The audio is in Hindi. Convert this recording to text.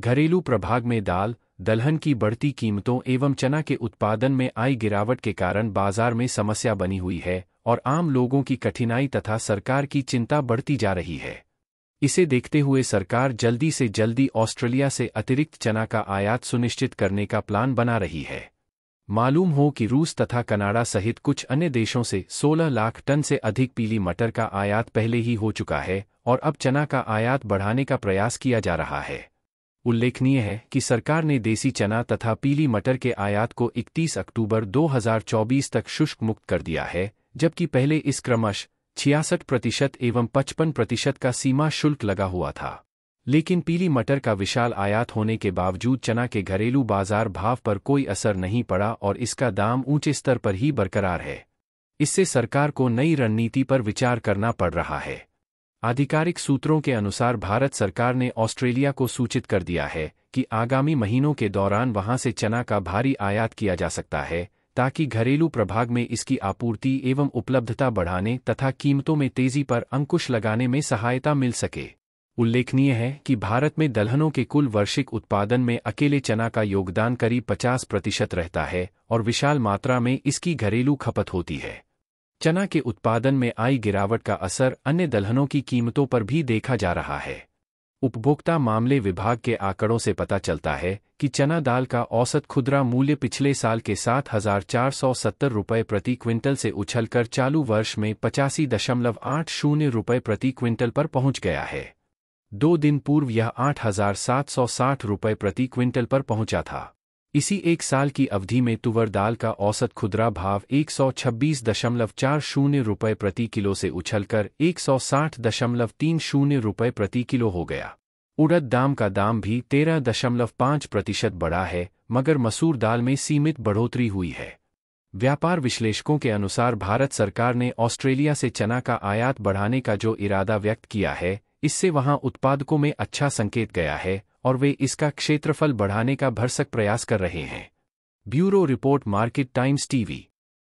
घरेलू प्रभाग में दाल दलहन की बढ़ती कीमतों एवं चना के उत्पादन में आई गिरावट के कारण बाजार में समस्या बनी हुई है और आम लोगों की कठिनाई तथा सरकार की चिंता बढ़ती जा रही है इसे देखते हुए सरकार जल्दी से जल्दी ऑस्ट्रेलिया से अतिरिक्त चना का आयात सुनिश्चित करने का प्लान बना रही है मालूम हो कि रूस तथा कनाडा सहित कुछ अन्य देशों से 16 लाख टन से अधिक पीली मटर का आयात पहले ही हो चुका है और अब चना का आयात बढ़ाने का प्रयास किया जा रहा है उल्लेखनीय है कि सरकार ने देसी चना तथा पीली मटर के आयात को 31 अक्टूबर 2024 तक शुष्क मुक्त कर दिया है जबकि पहले इस क्रमश छियासठ प्रतिशत एवं पचपन प्रतिशत का सीमा शुल्क लगा हुआ था लेकिन पीली मटर का विशाल आयात होने के बावजूद चना के घरेलू बाजार भाव पर कोई असर नहीं पड़ा और इसका दाम ऊंचे स्तर पर ही बरकरार है इससे सरकार को नई रणनीति पर विचार करना पड़ रहा है आधिकारिक सूत्रों के अनुसार भारत सरकार ने ऑस्ट्रेलिया को सूचित कर दिया है कि आगामी महीनों के दौरान वहां से चना का भारी आयात किया जा सकता है ताकि घरेलू प्रभाग में इसकी आपूर्ति एवं उपलब्धता बढ़ाने तथा कीमतों में तेजी पर अंकुश लगाने में सहायता मिल सके उल्लेखनीय है कि भारत में दलहनों के कुल वार्षिक उत्पादन में अकेले चना का योगदान करीब 50 प्रतिशत रहता है और विशाल मात्रा में इसकी घरेलू खपत होती है चना के उत्पादन में आई गिरावट का असर अन्य दलहनों की कीमतों पर भी देखा जा रहा है उपभोक्ता मामले विभाग के आंकड़ों से पता चलता है कि चना दाल का औसत खुदरा मूल्य पिछले साल के सात हजार चार सौ सत्तर रुपये प्रति क्विंटल से उछलकर चालू वर्ष में पचासी दशमलव आठ शून्य रुपये प्रति क्विंटल पर पहुंच गया है दो दिन पूर्व यह आठ हजार सात सौ साठ रुपये प्रति क्विंटल पर पहुंचा था इसी एक साल की अवधि में तुवर दाल का औसत खुदरा भाव एक सौ छब्बीस दशमलव चार शून्य रुपये प्रति किलो से उछलकर एक सौ साठ दशमलव तीन शून्य रुपये प्रति किलो हो गया उड़द दाम का दाम भी तेरह दशमलव पाँच प्रतिशत बढ़ा है मगर मसूर दाल में सीमित बढ़ोतरी हुई है व्यापार विश्लेषकों के अनुसार भारत सरकार ने ऑस्ट्रेलिया से चना का आयात बढ़ाने का जो इरादा व्यक्त किया है इससे वहां उत्पादकों में अच्छा संकेत गया है और वे इसका क्षेत्रफल बढ़ाने का भरसक प्रयास कर रहे हैं bureau report Market Times TV